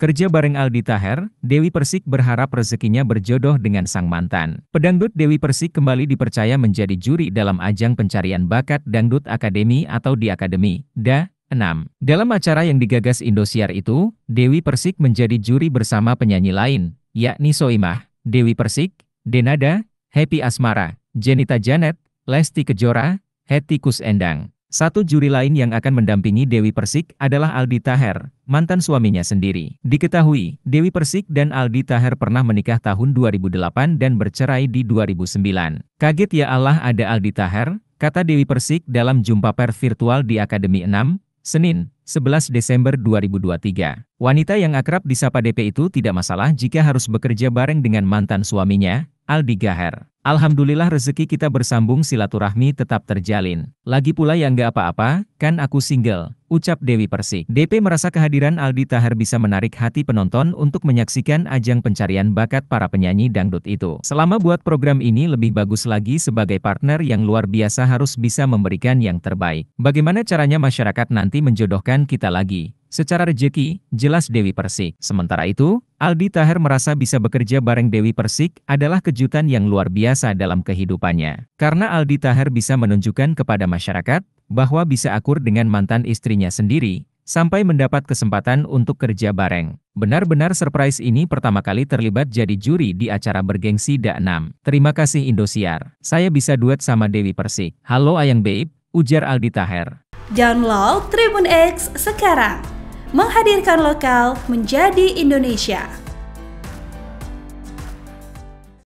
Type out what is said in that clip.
Kerja bareng Aldi Taher, Dewi Persik berharap rezekinya berjodoh dengan sang mantan. Pedangdut Dewi Persik kembali dipercaya menjadi juri dalam ajang pencarian bakat Dangdut Akademi atau di Akademi, DA, 6. Dalam acara yang digagas Indosiar itu, Dewi Persik menjadi juri bersama penyanyi lain, yakni Soimah, Dewi Persik, Denada, Happy Asmara, Jenita Janet, Lesti Kejora, Hetikus Endang. Satu juri lain yang akan mendampingi Dewi Persik adalah Aldi Taher, mantan suaminya sendiri. Diketahui, Dewi Persik dan Aldi Taher pernah menikah tahun 2008 dan bercerai di 2009. Kaget ya Allah ada Aldi Taher, kata Dewi Persik dalam jumpa pers virtual di Akademi 6, Senin, 11 Desember 2023. Wanita yang akrab disapa DP itu tidak masalah jika harus bekerja bareng dengan mantan suaminya, Aldi Gaher. Alhamdulillah rezeki kita bersambung silaturahmi tetap terjalin. Lagi pula yang gak apa-apa, kan aku single ucap Dewi Persik. DP merasa kehadiran Aldi Tahar bisa menarik hati penonton untuk menyaksikan ajang pencarian bakat para penyanyi dangdut itu. Selama buat program ini lebih bagus lagi sebagai partner yang luar biasa harus bisa memberikan yang terbaik. Bagaimana caranya masyarakat nanti menjodohkan kita lagi? Secara rejeki, jelas Dewi Persik. Sementara itu, Aldi Taher merasa bisa bekerja bareng Dewi Persik adalah kejutan yang luar biasa dalam kehidupannya. Karena Aldi Taher bisa menunjukkan kepada masyarakat, bahwa bisa akur dengan mantan istrinya sendiri, sampai mendapat kesempatan untuk kerja bareng. Benar-benar surprise ini pertama kali terlibat jadi juri di acara bergengsi Dak6. Terima kasih Indosiar. Saya bisa duet sama Dewi Persik. Halo Ayang Babe, ujar Aldi Taher. Download Tribun X sekarang. Menghadirkan lokal menjadi Indonesia.